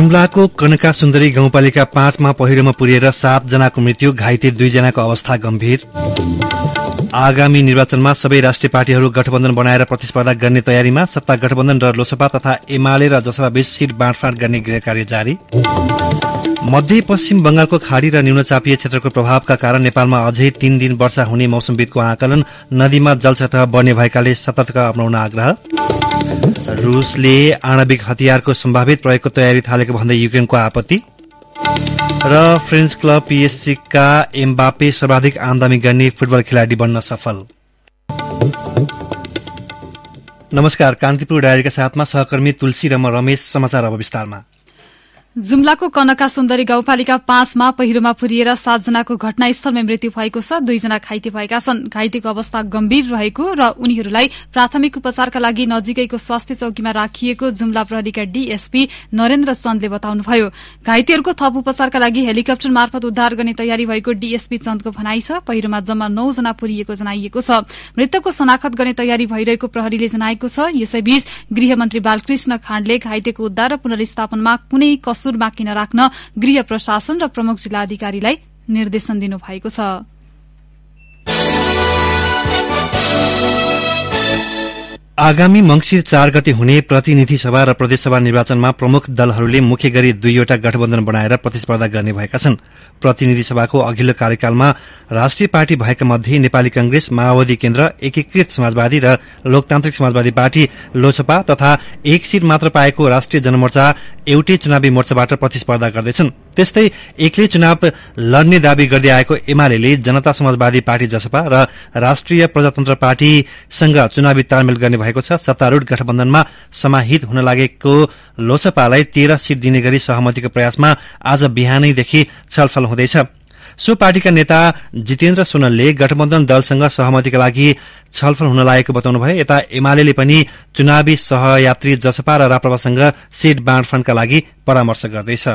जुम्लाको कनका सुन्दरी गाउँपालिका पाँचमा पहिरोमा पुर्एर सातजनाको मृत्यु घाइते दुईजनाको अवस्था गम्भीर आगामी निर्वाचनमा सबै राष्ट्रिय पार्टीहरू गठबन्धन बनाएर प्रतिस्पर्धा गर्ने तयारीमा सत्ता गठबन्धन र लोकसभा तथा एमाले र बीच सीट बाँडफाँड गर्ने गृह कार्य जारी मध्य पश्चिम बंगालको खाड़ी र न्यूनचापीय क्षेत्रको प्रभावका कारण नेपालमा अझै तीन दिन वर्षा हुने मौसमविदको आकलन नदीमा जलसतह बढ्ने भएकाले सतर्कता अप्नाउन आग्रह रूसले आणविक हतियारको सम्भावित प्रयोगको तयारी थालेको भन्दै युक्रेनको आपत्ति र फ्रेन्च क्लब का एम्बापे सर्वाधिक आमदामी गर्ने फुटबल खेलाडी बन्न सफल नमस्कार कान्तिपुर डायरीका साथमा सहकर्मी तुलसी र म रमेश समाचार अब विस्तारमा जुम्लाको कनका सुन्दरी गाउँपालिका पाँचमा पहिरोमा पुरिएर सातजनाको घटनास्थलमै मृत्यु भएको छ दुईजना घाइते भएका छन् घाइतेको अवस्था गम्भीर रहेको र उनीहरूलाई प्राथमिक उपचारका लागि नजिकैको स्वास्थ्य चौकीमा राखिएको जुम्ला प्रहरीका डीएसपी नरेन्द्र चन्दले बताउनुभयो घाइतेहरूको थप उपचारका लागि हेलिकप्टर मार्फत उद्धार गर्ने तयारी भएको डीएसपी चन्दको भनाइ छ पहिरोमा जम्मा नौजना पुरिएको जनाइएको छ मृतकको शनाखत गर्ने तयारी भइरहेको प्रहरीले जनाएको छ यसैबीच गृहमन्त्री बालकृष्ण खाँडले घाइतेको उद्धार र पुनर्स्थापनमा कुनै सुरबा किन राख्न गृह प्रशासन र प्रमुख जिल्लाधिकारीलाई निर्देशन दिनुभएको छ आगामी मंगिर चार गते हुने प्रतिनिधि सभा र प्रदेशसभा निर्वाचनमा प्रमुख दलहरूले मुख्य गरी दुईवटा गठबन्धन बनाएर प्रतिस्पर्धा गर्ने भएका छन् प्रतिनिधि सभाको अघिल्लो कार्यकालमा राष्ट्रिय पार्टी भएका मध्ये नेपाली कंग्रेस माओवादी केन्द्र एकीकृत समाजवादी र लोकतान्त्रिक समाजवादी पार्टी लोसपा तथा एक सीट मात्र पाएको राष्ट्रिय जनमोर्चा एउटै चुनावी मोर्चाबाट प्रतिस्पर्धा गर्दैछन् त्यस्तै एक्लै चुनाव लड्ने दावी गर्दै आएको एमाले जनता समाजवादी पार्टी जसपा र राष्ट्रिय प्रजातन्त्र पार्टीसँग चुनावी तालमेल गर्ने भएको छ सत्तारूढ़ गठबन्धनमा समाहित हुन लागेको लोसपालाई तेह्र सीट दिने गरी सहमतिको प्रयासमा आज बिहानैदेखि छलफल हुँदैछ सो पार्टीका नेता जितेन्द्र सोनलले गठबन्धन दलसँग सहमतिका लागि छलफल हुन लागेको बताउनुभयो यता एमाले पनि चुनावी सहयात्री जसपा र राप्रपासँग सीट बाँडफाँडका लागि परामर्श गर्दैछ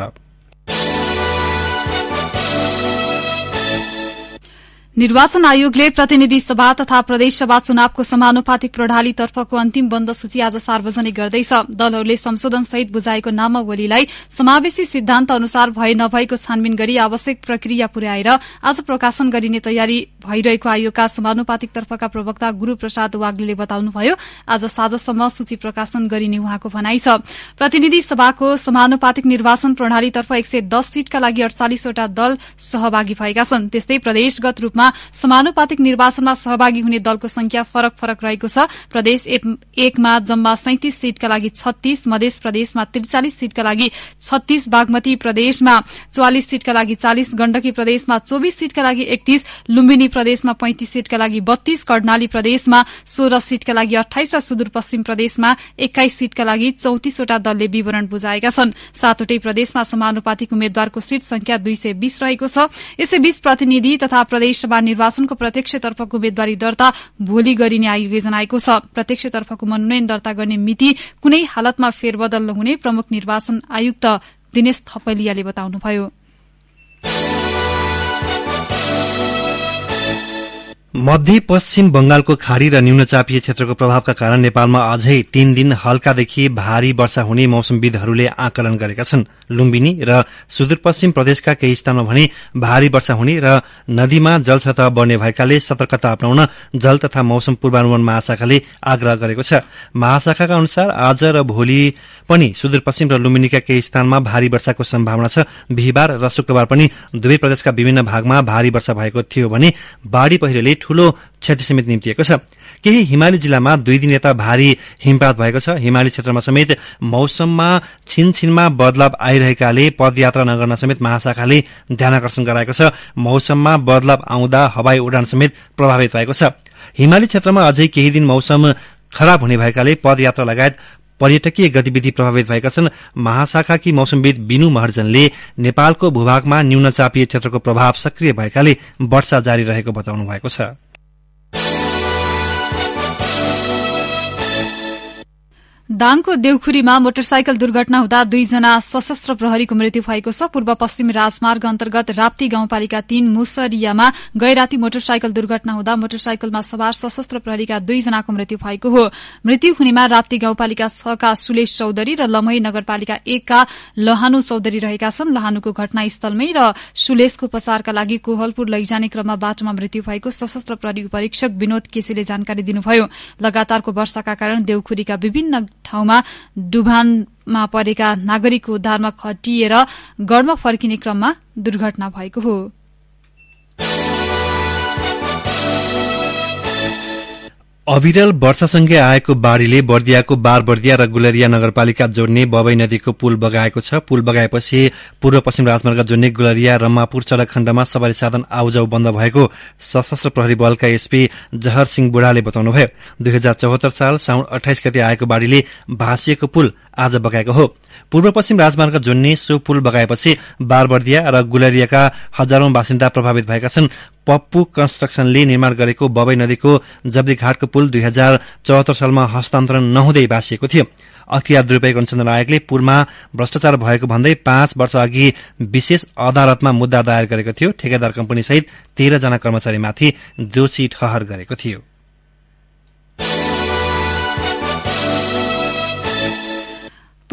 निर्वाचन आयोगले प्रतिनिधि सभा तथा प्रदेशसभा चुनावको समानुपातिक प्रणालीतर्फको अन्तिम बन्द सूची आज सार्वजनिक गर्दैछ दलहरूले संशोधनसहित बुझाएको नामावलीलाई समावेशी सिद्धान्त अनुसार भए नभएको छानबिन गरी आवश्यक प्रक्रिया पुर्याएर आज प्रकाशन गरिने तयारी भइरहेको आयोगका समानुपातिक तर्फका प्रवक्ता गुरूप्रसाद वाग्ले बताउनुभयो आज साँझसम्म सूची प्रकाशन गरिने उहाँको भनाइ छ प्रतिनिधि सभाको समानुपातिक निर्वाचन प्रणालीतर्फ एक सय दस सीटका लागि अडचालिसवटा दल सहभागी भएका छन् त्यस्तै प्रदेशगत रूपमा समानुपातिक निर्वाचनमा सहभागी हुने दलको संख्या फरक फरक रहेको छ प्रदेश एकमा जम्मा सैतिस सीटका लागि छत्तीस मधेस प्रदेशमा त्रिचालिस सीटका लागि छत्तीस बागमती प्रदेशमा चौवालिस सीटका लागि चालिस गण्डकी प्रदेशमा चौविस सीटका लागि एकतीस लुम्बिनी प्रदेशमा पैंतिस सीटका लागि बत्तीस कर्णाली प्रदेशमा सोह्र सीटका लागि अठाइस र सुदूरपश्चिम प्रदेशमा एक्काइस सीटका लागि चौतिसवटा दलले विवरण बुझाएका छन् सातवटै प्रदेशमा समानुपातिक उम्मेद्वारको सीट संख्या दुई सय बीस रहेको छ यसैबीच प्रतिनिधि तथा प्रदेश निर्वाचनको प्रत्यक्षतर्फको उम्मेद्वारी दर्ता भोलि गरिने आयोगले जनाएको छ प्रत्यक्षतर्फको मनोनयन दर्ता गर्ने मिति कुनै हालतमा फेरबदल नहुने प्रमुख निर्वाचन आयुक्त दिनेश थपलियाले बताउनुभयो मध्य पश्चिम बंगालको खाड़ी र न्यूनचापीय क्षेत्रको प्रभावका कारण नेपालमा अझै तीन दिन हल्कादेखि भारी वर्षा हुने मौसमविदहरूले आकलन गरेका छन् लुम्बिनी र सुदूरपश्चिम प्रदेशका केही स्थानमा भने भारी वर्षा हुने र नदीमा जल सतह बढ़ने भएकाले सतर्कता अप्नाउन जल तथा मौसम पूर्वानुमान महाशाखाले आग्रह गरेको छ महाशाखाका अनुसार आज र भोलि पनि सुदूरपश्चिम र लुम्बिनीका केही स्थानमा भारी वर्षाको सम्भावना छ बिहिबार र शुक्रबार पनि दुवै प्रदेशका विभिन्न भागमा भारी वर्षा भएको थियो भने बाढ़ी पहिरोले ठूलो क्षति समेत निम्तिएको छ केही हिमाली जिल्लामा दुई दिन यता भारी हिमपात भएको छ हिमाली क्षेत्रमा समेत मौसममा छिनछिनमा बदलाव आइरहेकाले पदयात्रा नगर्न समेत महाशाखाले ध्यान आकर्षण गराएको छ मौसममा बदलाव आउँदा हवाई उडान समेत प्रभावित भएको छ हिमाली क्षेत्रमा अझै केही दिन मौसम खराब हुने भएकाले पदयात्रा लगायत पर्यटकीय गतिविधि प्रभावित भएका छन् महाशाखाकी मौसमविद विनु महर्जनले नेपालको भूभागमा न्यून चापीय क्षेत्रको प्रभाव सक्रिय भएकाले वर्षा जारी रहेको बताउनु भएको छ दाङको देउखुरीमा मोटरसाइकल दुर्घटना हुँदा दुईजना सशस्त्र प्रहरीको मृत्यु भएको छ पूर्व पश्चिम राजमार्ग अन्तर्गत राप्ती गाउँपालिका तीन मुसरियामा गैराती मोटरसाइकल दुर्घटना हुँदा मोटरसाइकलमा सवार सशस्त्र प्रहरीका दुईजनाको मृत्यु भएको हो मृत्यु हुनेमा राप्ती गाउँपालिका छका सुलेश चौधरी र लमही नगरपालिका एकका लहानु चौधरी रहेका छन् लहानुको घटनास्थलमै र सुलेशको उपचारका लागि कोहलपुर लैजाने क्रममा बाटोमा मृत्यु भएको सशस्त्र प्रहरी उपरीक्षक विनोद केसीले जानकारी दिनुभयो लगातारको वर्षाका कारण देउखुरीका विभिन्न ठाउँमा डुभानमा परेका नागरिकको उद्धारमा खटिएर गढमा फर्किने क्रममा दुर्घटना भएको हो अविरल वर्षासँगै आएको बाढ़ीले बर्दियाको बार बर्दिया र गुलरिया नगरपालिका जोड्ने बबई नदीको पुल बगाएको छ पुल बगाएपछि पूर्व पश्चिम राजमार्ग जोड्ने गुलरिया रम्मापुर सड़क खण्डमा सवारी साधन आउजाउ बन्द भएको सशस्त्र प्रहरी बलका एसपी जहर सिंह बुढाले बताउनुभयो दुई हजार चौहत्तर साल साउन अठाइस गते आएको बाढ़ीले भाँसिएको पुल आज बगाएको हो पूर्व पश्चिम राजमार्ग जोड्ने सो पुल बगाएपछि बारबर्दिया र गुलरियाका हजारौं बासिन्दा प्रभावित भएका छन् पप्पू कन्स्ट्रक्सनले निर्माण गरेको बबई नदीको जब्दीघाटको पुल दुई हजार चौहत्तर सालमा हस्तान्तरण नहुँदै बासिएको थियो अख्तियार द्रुपे अनुसन्धान नायकले पुलमा भ्रष्टाचार भएको भन्दै पाँच वर्ष अघि विशेष अदालतमा मुद्दा दायर गरेको थियो ठेकेदार कम्पनी सहित तेह्रजना कर्मचारीमाथि दोषी ठहर गरेको थियो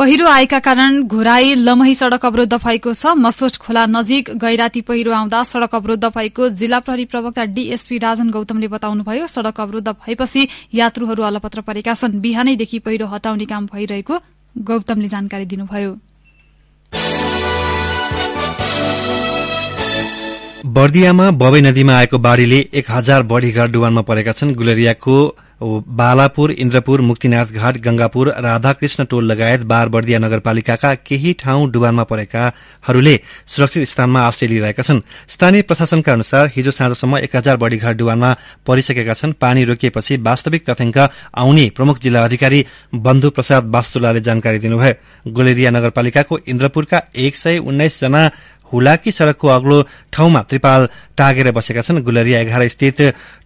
पहिरो आएका कारण घोराई लमही सड़क अवरूद्ध भएको छ मसोठ खोला नजिक गैराती पहिरो आउँदा सड़क अवरूद्ध भएको जिल्ला प्रहरी प्रवक्ता डीएसपी राजन गौतमले बताउनुभयो सड़क अवरूद्ध भएपछि यात्रुहरू अलपत्र परेका छन् बिहानैदेखि पहिरो हटाउने काम भइरहेको गौतमले जानकारी दिनुभयो बर्दियामा बबई नदीमा आएको बाढ़ीले एक हजार बढ़ी घर डुवानमा परेका छन् गुलेरियाको बालापुर इन्द्रपुर मुक्तिनाथ घाट गंगापुर राधाकृष्ण टोल लगायत बार बर्दिया नगरपालिकाका केही ठाउँ डुबानमा परेकाहरूले सुरक्षित स्थानमा आश्रय लिइरहेका छन् स्थानीय प्रशासनका अनुसार हिजो साँझसम्म एक हजार बढ़ी घर डुबानमा परिसकेका छन् पानी रोकिएपछि वास्तविक तथ्याङ्क आउने प्रमुख जिल्ला अधिकारी बन्धु प्रसाद वास्तुलाले जानकारी दिनुभयो गोलेरिया नगरपालिकाको इन्द्रपुरका एक जना हुलाकी सड़कको अग्लो ठाउँमा त्रिपाल टागेर बसेका छन् गुलरिया एघार स्थित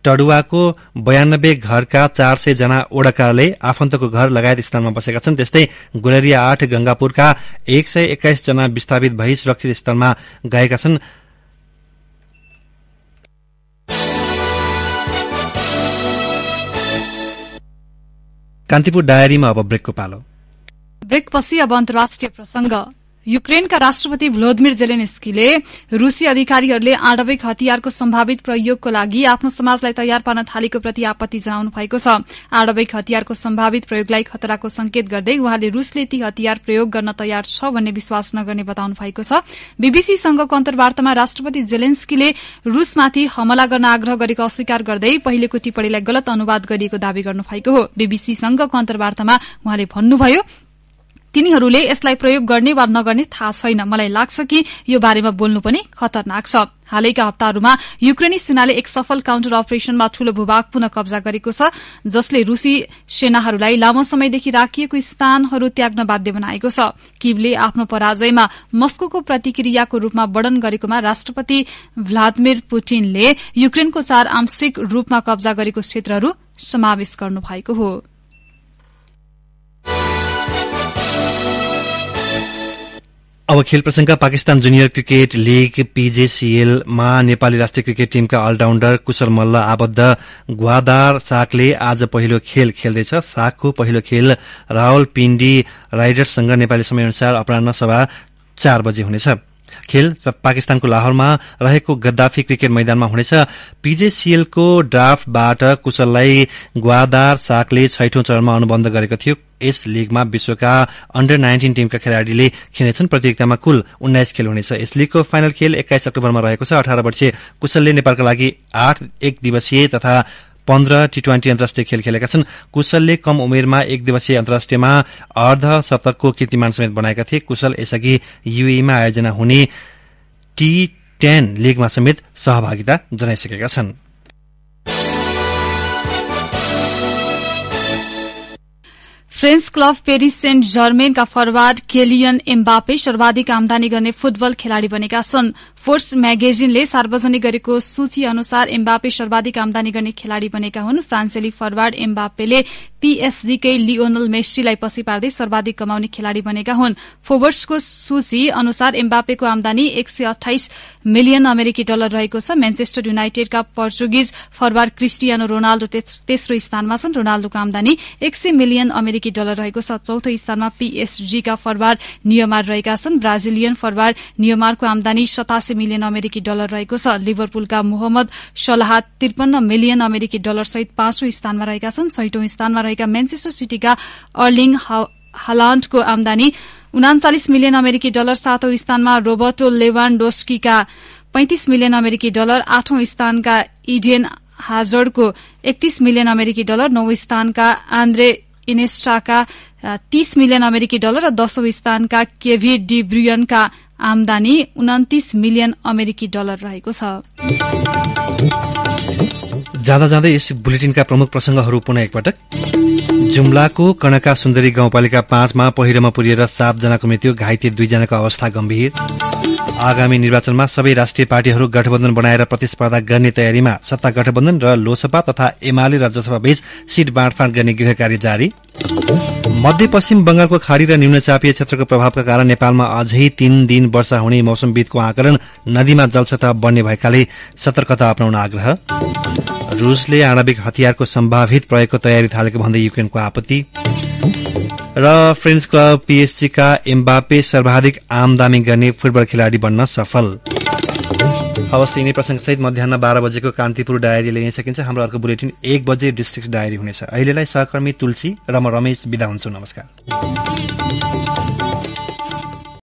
टडुवाको बयानब्बे घरका चार सय जना ओडकाले आफन्तको घर लगायत स्थानमा बसेका छन् त्यस्तै गुलरिया आठ गंगापुरका एक सय एक्काइस जना विस्थापित भई सुरक्षित स्थानमा गएका छन् कान्तिपुर डायरीमा अब ब्रेकको पालो ब्रेकपछि अब अन्तर्राष्ट्रिय प्रसंग युक्रेनका राष्ट्रपति भ्लोदिमिर जेलेन्स्कीले रूसी अधिकारीहरूले आणविक हतियारको सम्भावित प्रयोगको लागि आफ्नो समाजलाई तयार पार्न थालेको प्रति आपत्ति जनाउनु भएको छ आणविक हतियारको सम्भावित प्रयोगलाई खतराको संकेत गर्दै उहाँले रूसले ती हतियार प्रयोग गर्न तयार छ भन्ने विश्वास नगर्ने बताउनु भएको छ बीबीसी संघको अन्तर्वार्तामा राष्ट्रपति जेलेन्स्कीले रूसमाथि हमला गर्न आग्रह गरेको अस्वीकार गर्दै पहिलेको टिप्पणीलाई गलत अनुवाद गरिएको दावी गर्नु भएको हो संघको अन्तर्वार्तामा उहाँले भन्नुभयो तिनीहरूले यसलाई प्रयोग गर्ने वा नगर्ने थाहा छैन मलाई लाग्छ कि यो बारेमा बोल्नु पनि खतरनाक छ हालैका हप्ताहरूमा युक्रेनी सेनाले एक सफल काउन्टर अपरेशनमा ठूलो भूभाग पुनः कब्जा गरेको छ जसले रूसी सेनाहरूलाई लामो समयदेखि राखिएको स्थानहरू त्याग्न बाध्य बनाएको छ किबले आफ्नो पराजयमा मस्को प्रतिक्रियाको रूपमा वर्णन गरेकोमा राष्ट्रपति भ्लादिमिर पुटिनले युक्रेनको चार आंशिक रूपमा कब्जा गरेको क्षेत्रहरू समावेश गर्नु भएको हो अब खेल प्रसंग पाकिस्तान जुनियर क्रिकेट लीग पीजेसीएलमा नेपाली राष्ट्रिय क्रिकेट टीमका अलराउण्डर कुशल मल्ल आबद्ध ग्वादार साकले आज पहिलो खेल खेल्दैछ साकको पहिलो खेल रावल पिण्डी राइडर्ससँग नेपाली समयअनुसार अपरान्ह सभा चार बजे हुनेछ खेल पाकिस्तानको लाहौरमा रहेको गद्दाफी क्रिकेट मैदानमा हुनेछ पीजेसीएलको ड्राफ्टबाट कुशललाई ग्वादार साकले छैठौं चरणमा अनुबन्ध गरेको थियो यस लीगमा विश्वका अण्डर नाइन्टिन टीमका खेलाड़ीले खेल्नेछन् प्रतियोगितामा कुल उन्नाइस खेल हुनेछ यस लीगको फाइनल खेल एक्काइस अक्टोबरमा रहेको छ अठार वर्षीय कुशलले नेपालका लागि आठ एक दिवसीय तथा पन्ध्र टी ट्वेन्टी अन्तर्राष्ट्रिय खेल खेलेका छन् कुशलले कम उमेरमा एक दिवसीय अन्तर्राष्ट्रियमा अर्ध शतकको कीर्तिमान समेत बनाएका थिए कुशल यसअघि युएमा e आयोजना हुने टी टेन लीगमा समेत सहभागिता जनाइसकेका छन् फ्रेन्च क्लब पेरिस सेन्ट जर्मेनका फरवार्ड केलियन एम्बापे सर्वाधिक आमदानी गर्ने फुटबल खेलाड़ी बनेका छन् फोर्स म्यागेजिनले सार्वजनिक गरेको सूची अनुसार एम्बापे सर्वाधिक आमदानी गर्ने खेलाड़ी बनेका हुन् फ्रान्सेली फरवार्ड एम्बापेले पीएसजीकै लियोनल मेस्सीलाई पछि पार्दै सर्वाधिक कमाउने खेलाड़ी बनेका हुन् फोवर्सको सूची अनुसार एम्बापेको आमदानी एक सय अठाइस मिलियन अमेरिकी डलर रहेको छ मेन्चेस्टर युनाइटेडका पोर्चुगिज फरवार्ड क्रिस्टियानो रोनाल्डो तेस्रो स्थानमा छन् रोनाल्डोको आमदानी एक सय मिलियन अमेरिकी डलर रहेको छ चौथो स्थानमा पीएसजीका फरवार्ड नियमार रहेका छन् ब्राजिलियन फरवार्ड नियमारको आमदानी सतासी मिलियन अमेरिकी डलर रहेको छ लिभरपुलका मोहम्मद सलाह त्रिपन्न मिलियन अमेरिकी डलर सहित पाँचौं स्थानमा रहेका छन् छैटौं स्थानमा रहेका मेन्चेस्टर सिटीका अर्लिङ हालान्डको आमदानी उनाचालिस मिलियन अमेरिकी डलर सातौं स्थानमा रोबर्टो लेवान्डोस्कीका पैंतिस मिलियन अमेरिकी डलर आठौं स्थानका इडियन हाजर्डको एकतीस मिलियन अमेरिकी डलर नौ स्थानका आन्द्रे इनेस्टाका तीस मिलियन अमेरिकी डलर र दशौं स्थानका केभी डिब्रियनका आमदानी उन्तिस मिलियन अमेरिकी डलर रहेको छ जाँदा जाँदै यस बुलेटिनका प्रमुख प्रसंगहरू पुनः एकपटक जुम्लाको कणका सुन्दरी गाउँपालिका पाँचमा पहिरोमा पुर्एर सातजनाको मृत्यु घाइते दुईजनाको अवस्था गम्भीर आगामी निर्वाचनमा सबै राष्ट्रिय पार्टीहरू गठबन्धन बनाएर प्रतिस्पर्धा गर्ने तयारीमा सत्ता गठबन्धन र लोकसभा तथा एमाले र जसपा बीच सीट बाँडफाँड गर्ने गृह कार्य जारी मध्यपश्चिम बंगालको खाड़ी र निम्नचापीय क्षेत्रको प्रभावका कारण नेपालमा अझै तीन दिन वर्षा हुने मौसमविदको आकलन नदीमा जलसतह बढ़ने भएकाले सतर्कता अप्नाउन आग्रह रूसले आणविक हतियारको सम्भावित प्रयोगको तयारी थालेको भन्दै युक्रेनको आपत्ति र फ्रेन्च क्लब पीएचसीका एम्बापे सर्वाधिक आमदामी गर्ने फुटबल खेलाड़ी बन्न सफल हवस् यिनै प्रसङ्गसहित मध्याह बाह्र बजेको कान्तिपुर डायरी लिन सकिन्छ हाम्रो अर्को बुलेटिन एक बजे डिस्ट्रिक्ट डायरी हुनेछ अहिलेलाई सहकर्मी तुलसी र म रमेश विदा हुन्छु नमस्कार